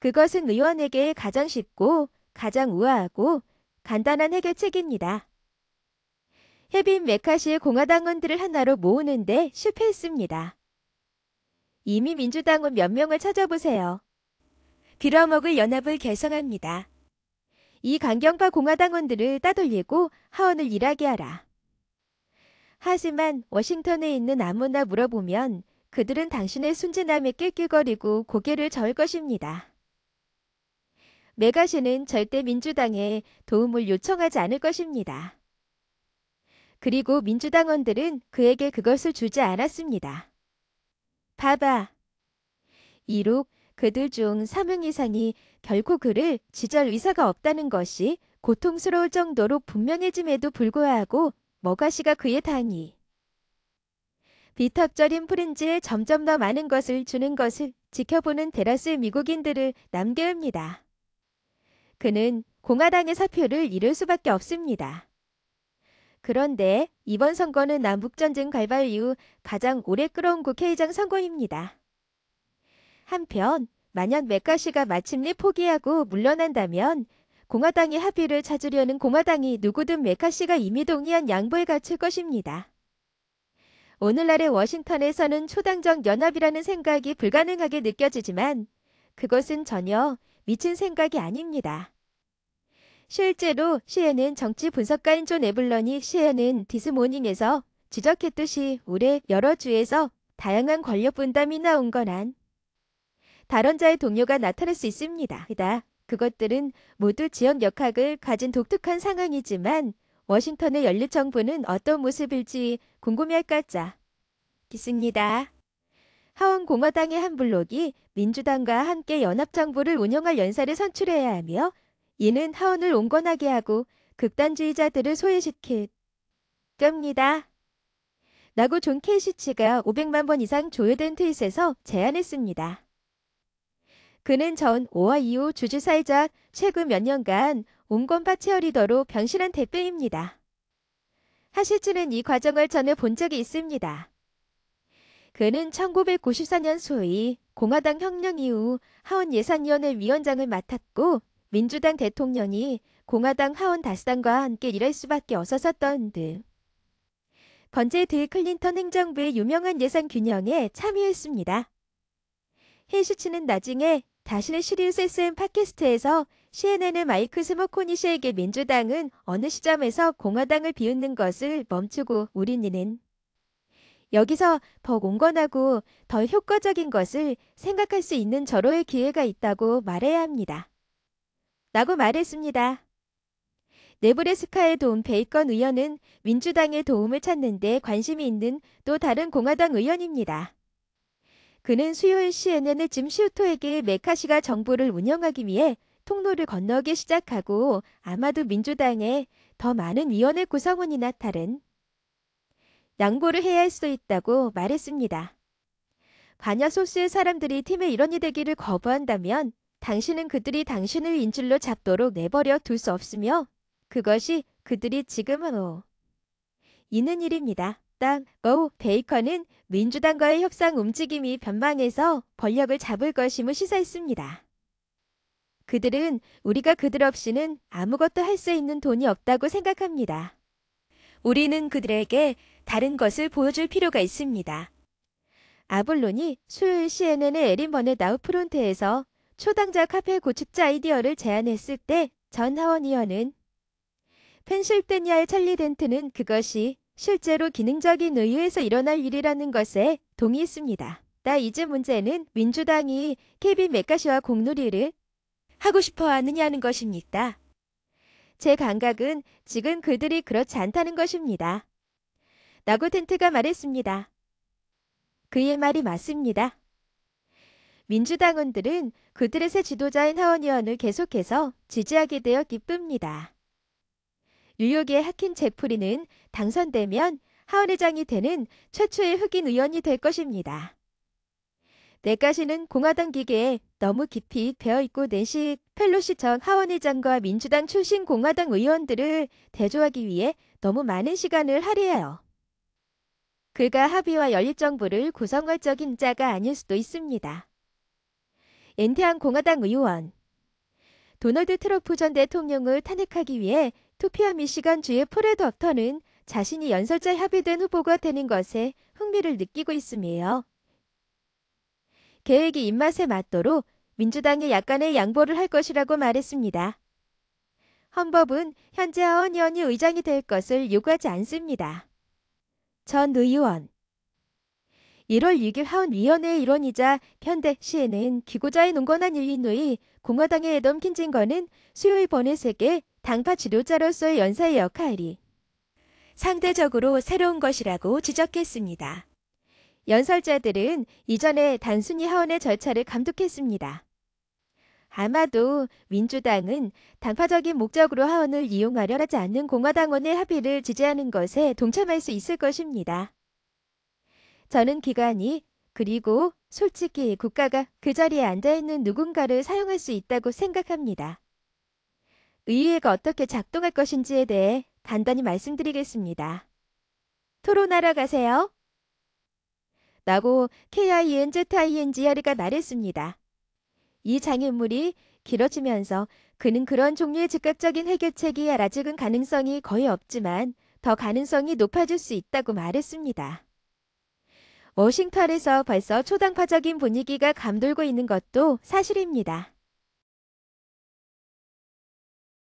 그것은 의원에게 가장 쉽고 가장 우아하고 간단한 해결책입니다. 해빈 메카시 의 공화당원들을 하나로 모으는데 실패했습니다. 이미 민주당원 몇 명을 찾아보세요. 빌어먹을 연합을 결성합니다이 강경파 공화당원들을 따돌리고 하원을 일하게 하라. 하지만 워싱턴에 있는 아무나 물어보면 그들은 당신의 순진함에 낄낄거리고 고개를 저을 것입니다. 메가시는 절대 민주당에 도움을 요청하지 않을 것입니다. 그리고 민주당원들은 그에게 그것을 주지 않았습니다. 봐봐. 이룩 그들 중 3명 이상이 결코 그를 지절 의사가 없다는 것이 고통스러울 정도로 분명해짐에도 불구하고 머가시가 그의 당이 비턱절인 프린지에 점점 더 많은 것을 주는 것을 지켜보는 데라스 의 미국인들을 남겨옵니다. 그는 공화당의 사표를 잃을 수밖에 없습니다. 그런데 이번 선거는 남북전쟁 발발 이후 가장 오래 끌어온 국회의장 선거입니다. 한편 만약 맥가시가 마침내 포기하고 물러난다면 공화당의 합의를 찾으려는 공화당이 누구든 메카시가 이미 동의한 양보에 갇힐 것입니다. 오늘날의 워싱턴에서는 초당적 연합이라는 생각이 불가능하게 느껴지지만 그것은 전혀 미친 생각이 아닙니다. 실제로 시에는 정치 분석가인 존 에블런이 시에는 디스모닝에서 지적했듯이 올해 여러 주에서 다양한 권력 분담이나 온건 한 다른자의 동료가 나타날 수 있습니다. 그다 그것들은 모두 지역 역학을 가진 독특한 상황이지만 워싱턴의 연립 정부는 어떤 모습일지 궁금해할 것자 있습니다. 하원공화당의 한 블록이 민주당과 함께 연합정부를 운영할 연사를 선출해야 하며 이는 하원을 온건하게 하고 극단주의자들을 소외시킬 겁니다. 라고 존 케시치가 이 500만 번 이상 조회된 트윗에서 제안했습니다. 그는 전 5와 2호 주지사이자 최근 몇 년간 온건파 체어리더로 변신한 대표입니다. 하실츠는 이 과정을 전해 본 적이 있습니다. 그는 1994년 소위 공화당 혁명 이후 하원 예산위원회 위원장을 맡았고 민주당 대통령이 공화당 하원 다수당과 함께 일할 수밖에 없었었던 등 번제 드 클린턴 행정부의 유명한 예산 균형에 참여했습니다. 힐슈츠는 나중에 다시는 시리우스 SM 팟캐스트에서 CNN의 마이크 스모코니 시에게 민주당은 어느 시점에서 공화당을 비웃는 것을 멈추고 우리는 여기서 더 온건하고 더 효과적인 것을 생각할 수 있는 절호의 기회가 있다고 말해야 합니다. 라고 말했습니다. 네브래스카의 도움 베이컨 의원은 민주당의 도움을 찾는 데 관심이 있는 또 다른 공화당 의원입니다. 그는 수요일 CNN의 짐시토에게 메카시가 정부를 운영하기 위해 통로를 건너기 시작하고 아마도 민주당에 더 많은 위원회 구성원이나 다른 양보를 해야 할 수도 있다고 말했습니다. 반야 소수의 사람들이 팀의 일원이 되기를 거부한다면 당신은 그들이 당신을 인질로 잡도록 내버려 둘 수 없으며 그것이 그들이 지금으로 있는 일입니다. 땅, 고, 베이컨은 민주당과의 협상 움직임이 변망해서 권력을 잡을 것임을 시사했습니다. 그들은 우리가 그들 없이는 아무것도 할 수 있는 돈이 없다고 생각합니다. 우리는 그들에게 다른 것을 보여줄 필요가 있습니다. 아볼론이 수요일 CNN의 에린번의 나우프론트에서 초당자 카페 고축자 아이디어를 제안했을 때 전하원 의원은 펜실베니아의 찰리 덴트는 그것이 실제로 기능적인 의회에서 일어날 일이라는 것에 동의했습니다. 나 이제 문제는 민주당이 케빈 맥가시와 공놀이를 하고 싶어 하느냐는 것입니다. 제 감각은 지금 그들이 그렇지 않다는 것입니다. 나고텐트가 말했습니다. 그의 말이 맞습니다. 민주당원들은 그들의 새 지도자인 하원의원을 계속해서 지지하게 되어 기쁩니다. 뉴욕의 하킨 제프리는 당선되면 하원의장이 되는 최초의 흑인 의원이 될 것입니다. 내까시는 공화당 기계에 너무 깊이 배어있고 내시 펠로시 전 하원의장과 민주당 출신 공화당 의원들을 대조하기 위해 너무 많은 시간을 할애해요. 그가 합의와 연립정부를 구성할적인 자가 아닐 수도 있습니다. 엔티한 공화당 의원 도널드 트럼프 전 대통령을 탄핵하기 위해 투표한 미시간주의 포레드 업터는 자신이 연설자 협의된 후보가 되는 것에 흥미를 느끼고 있음이에요. 계획이 입맛에 맞도록 민주당에 약간의 양보를 할 것이라고 말했습니다. 헌법은 현재 하원의원이 의장이 될 것을 요구하지 않습니다. 전 의원 1월 6일 하원위원회의 일원이자 현대 시에는 기고자의 농건한 일인노이 공화당의 에덤 킨징거는 수요일 번외색의 당파 지도자로서의 연사의 역할이 상대적으로 새로운 것이라고 지적했습니다. 연설자들은 이전에 단순히 하원의 절차를 감독했습니다. 아마도 민주당은 당파적인 목적으로 하원을 이용하려 하지 않는 공화당원의 합의를 지지하는 것에 동참할 수 있을 것입니다. 저는 기관이 그리고 솔직히 국가가 그 자리에 앉아있는 누군가를 사용할 수 있다고 생각합니다. 의회가 어떻게 작동할 것인지에 대해 간단히 말씀드리겠습니다. 토론하러 가세요. 라고 KINZING 가 말했습니다. 이 장애물이 길어지면서 그는 그런 종류의 즉각적인 해결책이 알아지은 가능성이 거의 없지만 더 가능성이 높아질 수 있다고 말했습니다. 워싱턴에서 벌써 초당파적인 분위기가 감돌고 있는 것도 사실입니다.